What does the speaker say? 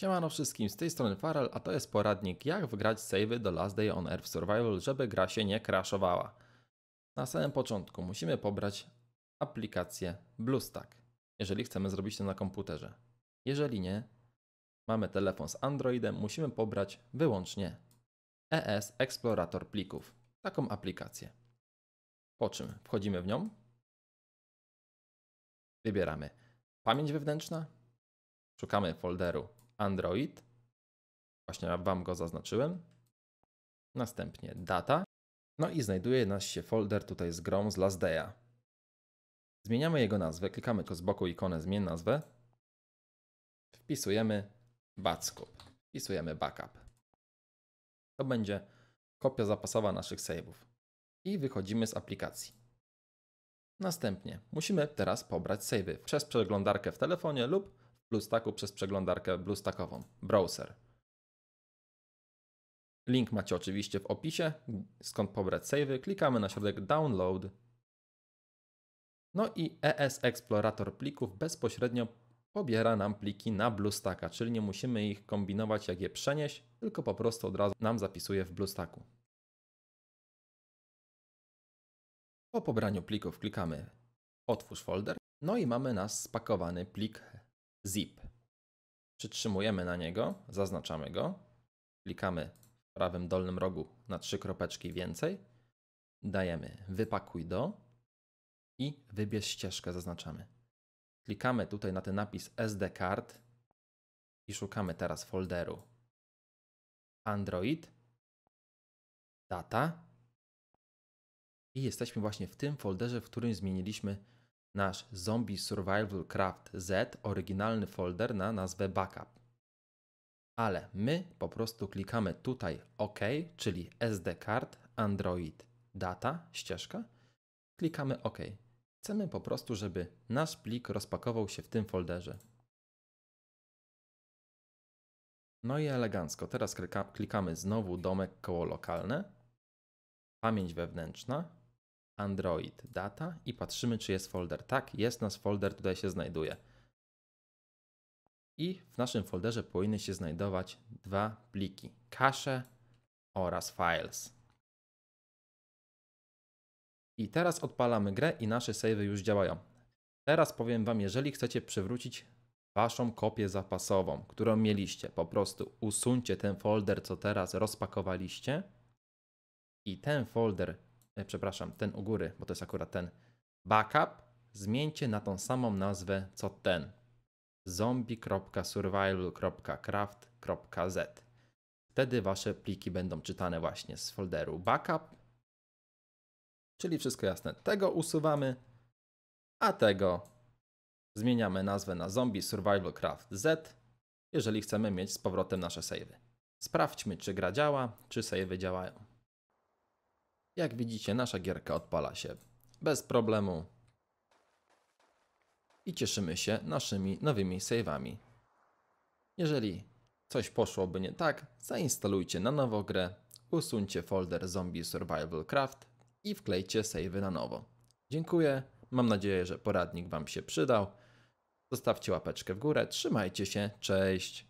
Siemano wszystkim, z tej strony Faral, a to jest poradnik jak wgrać savey do Last Day on Earth Survival, żeby gra się nie crashowała. Na samym początku musimy pobrać aplikację BlueStack, jeżeli chcemy zrobić to na komputerze. Jeżeli nie, mamy telefon z Androidem, musimy pobrać wyłącznie ES Explorator Plików, taką aplikację. Po czym wchodzimy w nią, wybieramy pamięć wewnętrzna, szukamy folderu Android. Właśnie Wam go zaznaczyłem. Następnie data. No i znajduje nas się folder tutaj z grom z Lasdeya. Zmieniamy jego nazwę, klikamy tylko z boku ikonę zmień nazwę. Wpisujemy Backup. wpisujemy backup. To będzie kopia zapasowa naszych save'ów. I wychodzimy z aplikacji. Następnie musimy teraz pobrać save'y przez przeglądarkę w telefonie lub BlueStacku przez przeglądarkę BlueStackową, browser. Link macie oczywiście w opisie, skąd pobrać savey. Klikamy na środek Download. No i ES Explorator plików bezpośrednio pobiera nam pliki na BlueStacka, czyli nie musimy ich kombinować jak je przenieść, tylko po prostu od razu nam zapisuje w BlueStacku. Po pobraniu plików klikamy Otwórz folder, no i mamy nas spakowany plik zip. Przytrzymujemy na niego, zaznaczamy go, klikamy w prawym dolnym rogu na trzy kropeczki więcej, dajemy wypakuj do i wybierz ścieżkę zaznaczamy. Klikamy tutaj na ten napis SD card i szukamy teraz folderu Android, data i jesteśmy właśnie w tym folderze, w którym zmieniliśmy nasz Zombie Survival Craft Z oryginalny folder na nazwę backup. Ale my po prostu klikamy tutaj OK, czyli SD card, Android, data, ścieżka. Klikamy OK. Chcemy po prostu, żeby nasz plik rozpakował się w tym folderze. No i elegancko. Teraz klikamy znowu domek koło lokalne, pamięć wewnętrzna, Android Data i patrzymy, czy jest folder. Tak, jest nasz folder, tutaj się znajduje. I w naszym folderze powinny się znajdować dwa pliki: cache oraz files. I teraz odpalamy grę i nasze savey już działają. Teraz powiem Wam, jeżeli chcecie przywrócić Waszą kopię zapasową, którą mieliście, po prostu usuńcie ten folder, co teraz rozpakowaliście i ten folder E, przepraszam, ten u góry, bo to jest akurat ten backup, zmieńcie na tą samą nazwę co ten. zombie.survival.craft.z Wtedy wasze pliki będą czytane właśnie z folderu backup, czyli wszystko jasne. Tego usuwamy, a tego zmieniamy nazwę na Zombie Survival Craft Z, jeżeli chcemy mieć z powrotem nasze savey. Sprawdźmy, czy gra działa, czy savey działają. Jak widzicie, nasza gierka odpala się bez problemu i cieszymy się naszymi nowymi save'ami. Jeżeli coś poszłoby nie tak, zainstalujcie na nowo grę, usuńcie folder Zombie Survival Craft i wklejcie save'y na nowo. Dziękuję, mam nadzieję, że poradnik Wam się przydał. Zostawcie łapeczkę w górę, trzymajcie się, cześć!